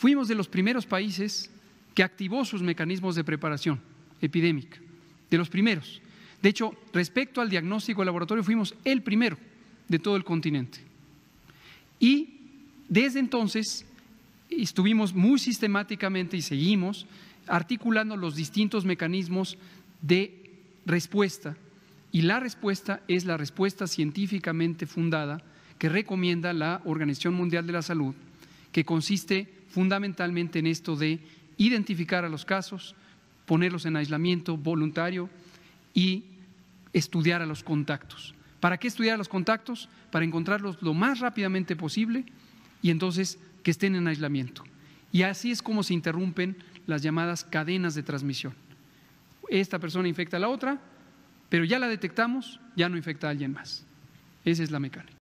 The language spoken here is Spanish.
fuimos de los primeros países que activó sus mecanismos de preparación epidémica, de los primeros. De hecho, respecto al diagnóstico laboratorio, fuimos el primero de todo el continente. Y desde entonces estuvimos muy sistemáticamente y seguimos articulando los distintos mecanismos de respuesta. Y la respuesta es la respuesta científicamente fundada que recomienda la Organización Mundial de la Salud que consiste fundamentalmente en esto de identificar a los casos, ponerlos en aislamiento voluntario y estudiar a los contactos. ¿Para qué estudiar a los contactos? Para encontrarlos lo más rápidamente posible y entonces que estén en aislamiento. Y así es como se interrumpen las llamadas cadenas de transmisión. Esta persona infecta a la otra, pero ya la detectamos, ya no infecta a alguien más. Esa es la mecánica.